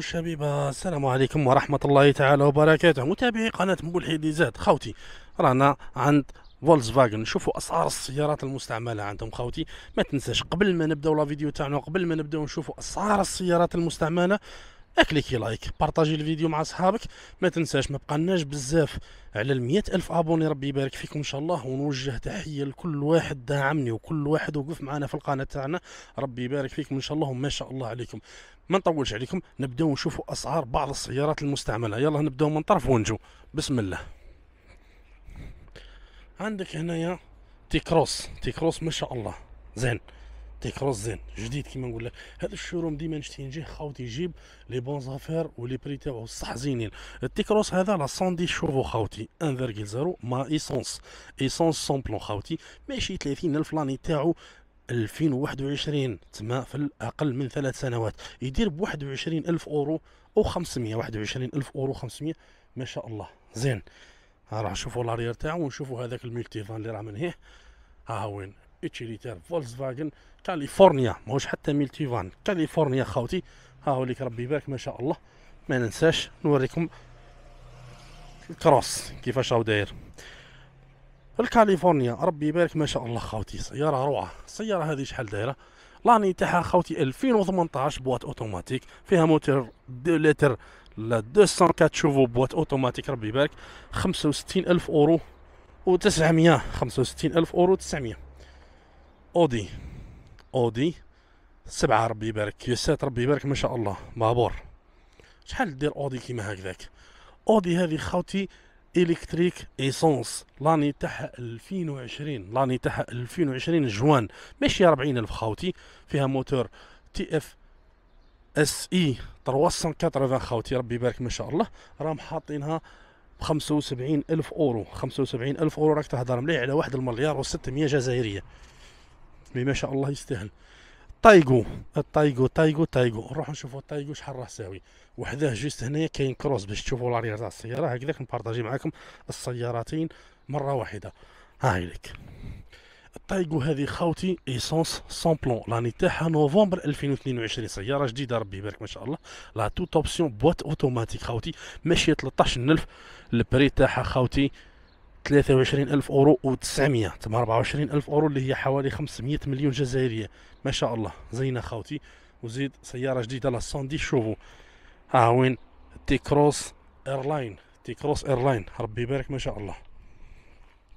شبيبة السلام عليكم ورحمة الله تعالى وبركاته متابعي قناة ملحديزات خوتي رانا عند فولكس فاجن نشوفوا اسعار السيارات المستعمله عندهم خوتي ما تنساش قبل ما نبداو لا فيديو تاعنا قبل ما نبداو نشوفوا اسعار السيارات المستعمله اكليكي لايك بارطاجي الفيديو مع صحابك ما تنساش ما بقناش بزاف على ال ألف ابوني ربي يبارك فيكم ان شاء الله ونوجه تحيه لكل واحد داعمني وكل واحد وقف معنا في القناه تاعنا ربي يبارك فيكم ان شاء الله وما شاء الله عليكم ما نطولش عليكم نبداو نشوفوا اسعار بعض السيارات المستعمله يلا نبداو من طرف ونجو بسم الله عندك هنايا تيكروس تيكروس ما شاء الله زين يعطيك رز زين جديد كيما نقول لك هذا الشوروم ديما نشتي خاوتي يجيب لي بون زافير ولي بري تاعو صح زينين التيكروس هذا لا 110 شوفو خاوتي 1.0 ما ايسونس ايسونس سون بلون خاوتي ماشي 30 الف لاني تاعو 2021 تما في الاقل من ثلاث سنوات يدير ب 21 الف اورو او 500 21 الف اورو 500 ما شاء الله زين راح نشوفوا لاريير تاعو ونشوفوا هذاك الملتيفان اللي راه من هيه ها وين اتشيليتير فولكسفاجن كاليفورنيا ماهوش حتى ميلتي فان كاليفورنيا خاوتي هاو ليك ربي يبارك ما شاء الله ما ننساش نوريكم الكروس كيفاش راهو داير الكاليفورنيا ربي يبارك ما شاء الله خاوتي سياره روعه السياره هذه شحال دايره لاني تاعها خاوتي 2018 بواط اوتوماتيك فيها موتور 2 لتر لا 204 شوفو بواط اوتوماتيك ربي يبارك 65000 اورو و 900 الف اورو 900 اودي اودي سبعة ربي يبارك يسات ربي يبارك ما شاء الله بابور شحال دير اودي كيما هكذاك اودي هذه خوتي الكتريك ايسونس لاني تاعها 2020 لاني تاعها 2020 جوان ماشي 40 الف خوتي فيها موتور تي اف اس اي 380 خوتي ربي يبارك ما شاء الله راهم حاطينها ب 75 الف اورو 75 الف اورو راك تهضر مليح على واحد المليار و 600 جزائريه مي ما شاء الله يستاهل تايغو التايغو تايغو تايغو نروحو نشوفو تايغو شحال راه ساوي وحداه جوست هنايا كاين كروس باش تشوفو لاريير تاع السياره هكذاك نبارطاجي معاكم السيارتين مره واحده ها هي لك التايغو هذه خاوتي ايسونس سون بلون لاني تاعها نوفمبر 2022 سياره جديده ربي يبارك ما شاء الله لا توت اوبسيون بوات اوتوماتيك خاوتي ماشي 13000 البري تاعها خاوتي 23 ألف أورو و900 تم 24 ألف أورو اللي هي حوالي 500 مليون جزائرية ما شاء الله زينة خاوتي وزيد سيارة جديدة لا لاساندي شوفوا ها وين تي كروس ايرلاين تي كروس ايرلاين ربي يبارك ما شاء الله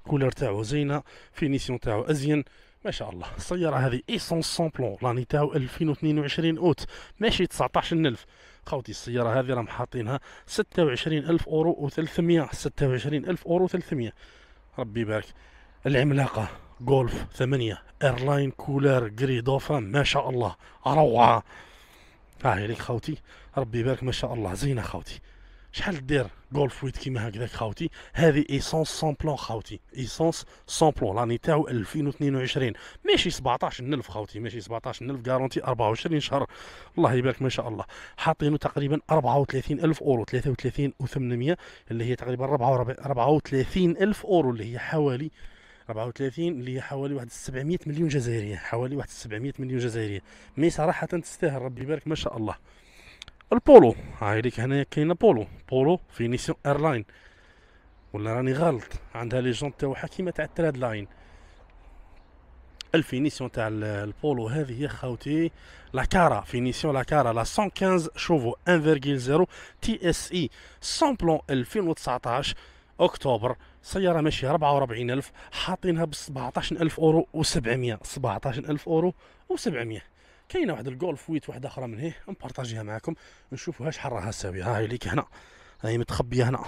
كولر تاعو زينة فينيسيون تاعو أزين ما شاء الله السيارة هذه ايسون بلون راني تاعو 2022 اوت ماشي 19000 خوتي السيارة هذه راهم حاطينها 26000 اورو و300 26000 اورو و 300 ربي يبارك العملاقة جولف 8 ايرلاين كولر جري دوفان ما شاء الله روعة ها آه ليك خوتي ربي يبارك ما شاء الله زينة خوتي شحال دير جولف ويت كيما هكذاك خاوتي هذه ايسونس سون بلون خاوتي ايسونس سون بلون لاني تاعو 2022 ماشي 17 الف خاوتي ماشي 17 الف كارونتي 24 شهر الله يبارك ما شاء الله حاطينو تقريبا 34 الف اورو 33 و800 اللي هي تقريبا 34 الف اورو اللي هي حوالي 34 اللي هي حوالي واحد 700 مليون جزائريه حوالي واحد 700 مليون جزائريه مي صراحه تستاهل ربي يبارك ما شاء الله البولو هاي ليك هنايا كاينه بولو بولو فينيسيون ايرلاين ولا راني غلط عندها لي جون تاعو حكيمه تاع التراد لاين الفينيسيون تاع البولو هذه هي خاوتي لاكارا فينيسيون لاكارا لا 115 شوفو 1.0 تي اس اي بلون 2019 اكتوبر سيارة ماشية 44000 حاطينها ب 17000 اورو و700 17000 اورو و700 كاينه واحد الجولف ويت واحده اخرى من هيه نبارطاجيها معكم نشوفوها شحال راها ساويه ها هي ليك هنا هي متخبيه هنا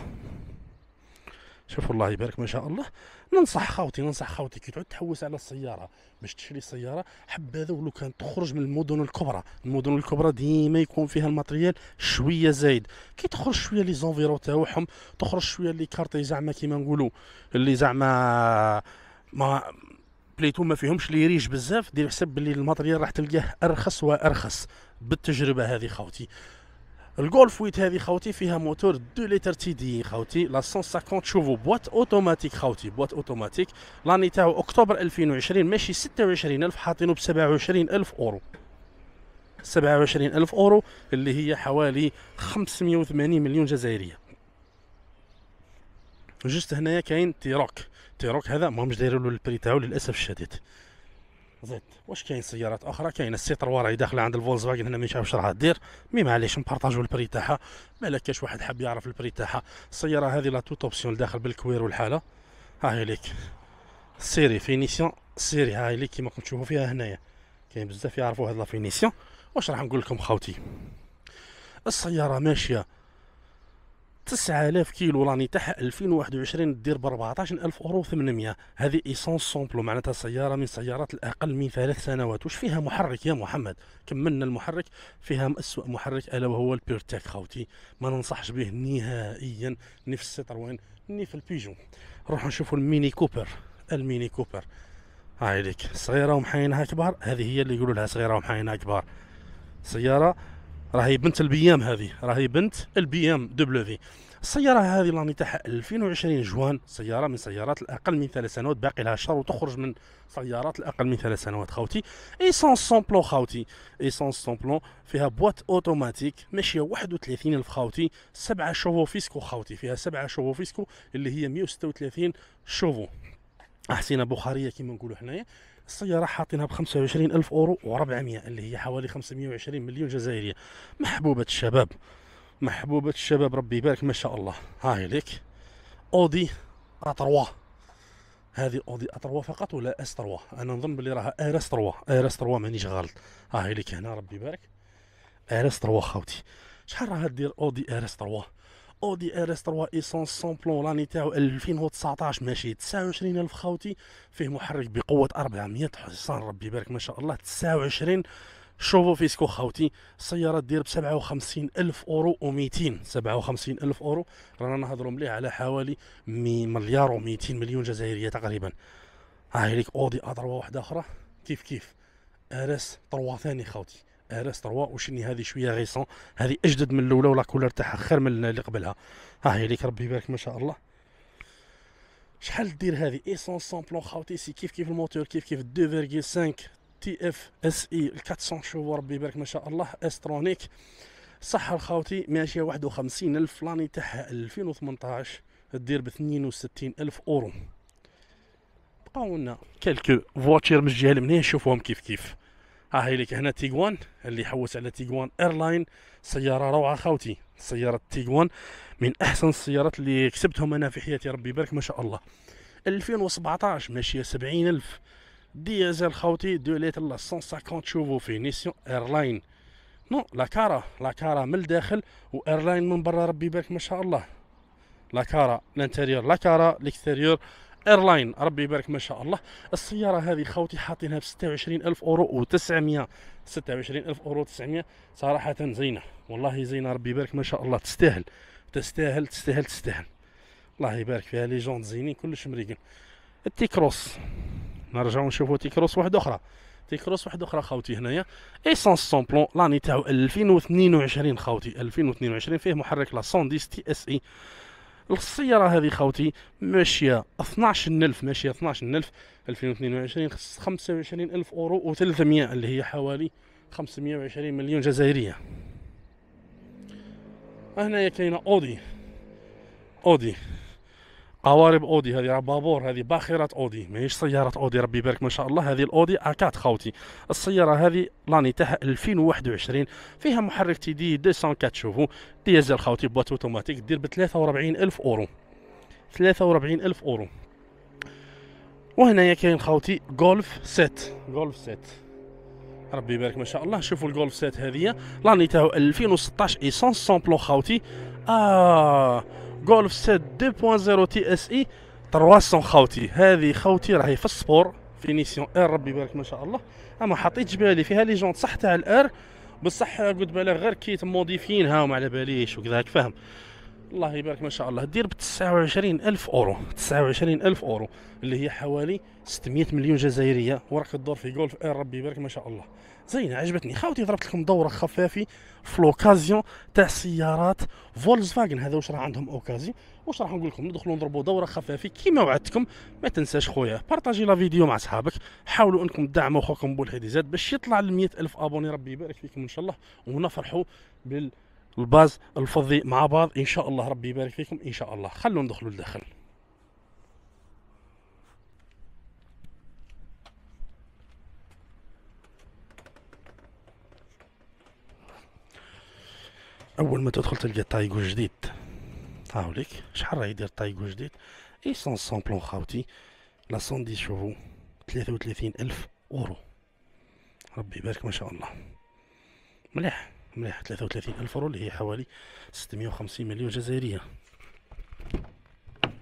شوفوا الله يبارك ما شاء الله ننصح خاوتي ننصح خاوتي كي تعود تحوس على السياره باش تشري سياره حبذا ولو كان تخرج من المدن الكبرى المدن الكبرى ديما يكون فيها الماتريال شويه زايد كي تخرج شويه لي زونفيرو تاعهم تخرج شويه لي كارتي زعما كيما نقولوا اللي زعما ما بليتو ما فيهمش لي ريج بزاف دير حساب باللي الماتريال راح تلقاه ارخص وارخص بالتجربه هذه خوتي الجولف ويت هذه خوتي فيها موتور 2 لتر تي دي خوتي لا 150 شوفو بوات اوتوماتيك خوتي بوات اوتوماتيك لاني تاعو اكتوبر 2020 ماشي 26000 حاطينو ب 27000 اورو 27000 اورو اللي هي حوالي 580 مليون جزائريه جوست هنايا كاين تيروك تيروك هذا همش دايرين له البري تاعو للاسف الشديد زيد واش كاين سيارات اخرى كاين السيتر وراي داخله عند الفولكس فاجن هنا ما نعرفش راه دير مي معليش نبارطاجو البري تاعها مالا كاش واحد حاب يعرف البري تاعها السياره هذه لا توت اوبسيون داخل بالكوير والحاله ها هي ليك سيري فينيسيون سيري ها هي ليك كيما راكم تشوفوا فيها هنايا كاين بزاف يعرفوا هاد لا فينيسيون واش راح نقول لكم خاوتي السياره ماشيه 9000 كيلو راني تاعها 2021 دير ب 14000 اورو 800 هذه ايسونس سومبلو معناتها سياره من سيارات الاقل من ثلاث سنوات واش فيها محرك يا محمد كملنا المحرك فيها اسوء محرك الا وهو البيرتاك خوتي ما ننصحش به نهائيا ني في السيتروين ني في البيجو نروحوا نشوفوا الميني كوبر الميني كوبر هاي ليك صغيره ومحاينها كبار هذه هي اللي يقولوا لها صغيره ومحاينها كبار سياره راهي بنت البيام هذه راهي بنت البيام دبليو في السيارة هذه لاني تاعها 2020 جوان سيارة من سيارات الأقل من ثلاث سنوات باقي لها شهر وتخرج من سيارات الأقل من ثلاث سنوات خوتي إيسونس سومبلون خوتي إيسونس سومبلون فيها بوات أوتوماتيك ماشية 31 ألف خوتي سبعة شوفو فيسكو خوتي فيها سبعة شوفو فيسكو اللي هي 136 شوفو احسن بخارية كيما نقولوا حنايا السيارة حاطينها ب 25 ألف أورو و400 اللي هي حوالي 520 مليون جزائرية محبوبة الشباب محبوبة الشباب ربي يبارك ما شاء الله ها هي لك أودي أطروا هذه أودي أطروا فقط ولا أس تروا أنا نظن بلي راها أر 3 تروا أس تروا مانيش غلط هي لك هنا ربي يبارك أر أس تروا خاوتي شحال راها دير أودي أر أس تروا اودي ار اس 3 ايسونس سون بلون لاني تاعو 2019 ماشي 29 الف خاوتي فيه محرك بقوه 400 حصان ربي يبارك ما شاء الله 29 شوفوا فيسكو خاوتي السيارة دير ب 57 ألف أورو و 200 57 ألف أورو رانا نهضروا مليح على حوالي مليار و 200 مليون جزائرية تقريبا هاي ليك أودي 3 واحدة أخرى كيف كيف ار اس 3 ثاني خاوتي ار اس 3 وشني هذه شويه غيسون هذه اجدد من الاولى ولا كولر تاعها خير من اللي قبلها ها هي ليك ربي يبارك ما شاء الله شحال دير هذه ايسونس سامبلون خاوتي سي كيف كيف الموتور كيف كيف 2.5 تي اف اس اي 400 شوفوا ربي يبارك ما شاء الله استرونيك صح خاوتي ماشيه 51 الف لاني تاعها 2018 دير ب 62 الف اورو بقاو لنا كالكو فواتير من الجهه المنيه نشوفوهم كيف كيف ها هي لك هنا تيغوان اللي حوس على تيغوان ايرلاين سياره روعه خاوتي سياره تيغوان من احسن السيارات اللي كسبتهم انا في حياتي ربي يبارك ما شاء الله 2017 ماشيه 70000 ديزل خاوتي دو ليتر 150 شوفو في نيسيون ايرلاين نو لاكارا لاكارا من الداخل وايرلاين من برا ربي يبارك ما شاء الله لاكارا لانتيريور لاكارا ليكستيريور ايرلاين ربي يبارك ما شاء الله السياره هذه خوتي حاطينها ب 26000 اورو و900 26000 اورو 900 صراحه زينه والله زينه ربي يبارك ما شاء الله تستاهل تستاهل تستاهل تستاهل الله يبارك فيها لي جون زينين كلش مريقين التيكروس نرجعوا نشوفوا تيكروس واحده اخرى تيكروس واحده اخرى خوتي هنايا ايسونس سون بلون لاني تاعو 2022 خوتي 2022 فيه محرك لا 110 تي اس اي السياره هذه خوتي ماشيه 12000 ماشيه 12000 2022 خص 25000 اورو و300 اللي هي حوالي 520 مليون جزائريه هنايا كاينه اودي اودي قوارب اودي هذه بابور هذه باخره اودي ماهيش سياره اودي ربي يبارك ما شاء الله هذه الاودي ا4 خوتي السياره هذه لاني تاعها 2021 فيها محرك تي دي 204 تشوفوا ديزل خوتي بوات اوتوماتيك دير ب 43000 اورو 43000 اورو وهنايا كاين خوتي جولف 7 جولف 7 ربي يبارك ما شاء الله شوفوا الجولف 7 هذه لاني تاعو 2016 ايسونس سامبلو خوتي اه جولف 7 2.0 تي اس اي 300 خوتي هذه خوتي راهي في السبور فينيسيون ار ربي يبارك ما شاء الله اما حطيت جبالي فيها لي جونت صح تاع الار بصح قلت بالك غير كي موديفينها وما على باليش وكذا فاهم الله يبارك ما شاء الله دير ب 29 ألف أورو 29 ألف أورو اللي هي حوالي 600 مليون جزائرية وراك تدور في جولف إير ربي يبارك ما شاء الله زينه عجبتني خاوتي ضربت لكم دوره خفافي في لوكازيون تاع سيارات فولكس فاجن هذا واش راه عندهم اوكازي واش راح نقول لكم ندخلوا نضربوا دوره خفافي كيما وعدتكم ما تنساش خويا بارطاجي لا فيديو مع صحابك حاولوا انكم تدعموا خوكم زاد باش يطلع ل ألف ابوني ربي يبارك فيكم ان شاء الله ونفرحوا بالباز الفضي مع بعض ان شاء الله ربي يبارك فيكم ان شاء الله خلونا ندخلوا لداخل اول ما تدخل تلقى طايقو جديد هاوليك شحال راه يدير طايقو جديد اي سون سامبلون خاوتي لا سوندي شوفو 33 الف اورو ربي يبارك ما شاء الله مليح مليح 33 الف اورو اللي هي حوالي ستمية مليون جزائرية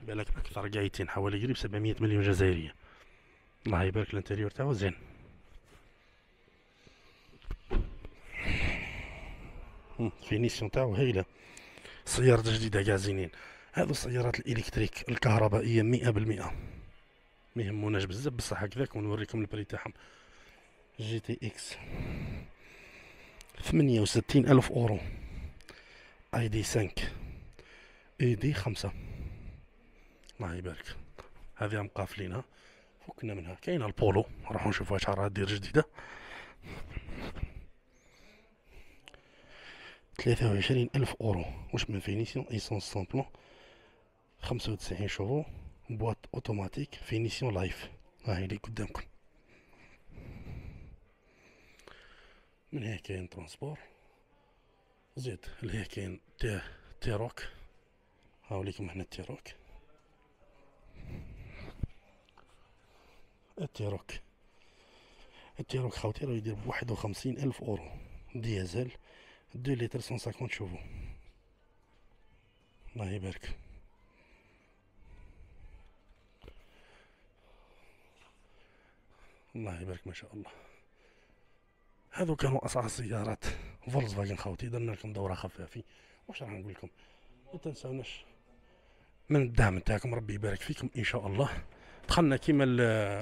بالك اكثر قايتين حوالي قريب سبعمية مليون جزائرية الله يبارك الانتيريور تاعو زين فينيسيون تاعو هايله سيارة جديدة كاع زينين هذو السيارات الإلكتريك الكهربائية مئة بالمئة ما يهموناش بزاف بصح هكذاك ونوريكم البري تاعهم جي تي اكس ثمانية وستين ألف أورو اي دي 5 اي دي خمسة الله يبارك هذه مقافلينها فكنا منها كاينه البولو نروحو نشوفوها شحال راها دير جديده ثلاثة وعشرين ألف أورو واش من فينيسيون إيسونس سامبلون خمسة وتسعين شهور بواط أوتوماتيك فينيسيون لايف هاهي لي اللي قدامكم من هنا كاين ترونسبور زيد لهنا كاين تي هاو هاوليكم هنا روك التيروك التيروك خاوتي راه يدير بواحد وخمسين ألف أورو ديزل 2 لتر 150 شوفوا الله يبارك الله يبارك ما شاء الله هذو كانوا اسعار سيارات فولكس فاجن خوتي درنا لكم دوره خفافي واش راح نقول لكم ما تنساوناش من الدعم تاعكم ربي يبارك فيكم ان شاء الله دخلنا كيما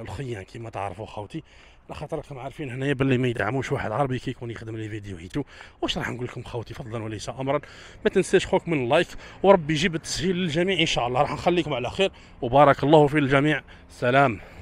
الخيان كيما تعرفوا خوتي على خاطر راكم عارفين هنايا باللي ما يدعموش واحد عربي كي يكون يخدم لي هيتو واش راح نقول لكم خوتي فضلا وليس امرا ما تنساش خوك من اللايك وربي يجيب التسجيل للجميع ان شاء الله راح نخليكم على خير وبارك الله في الجميع سلام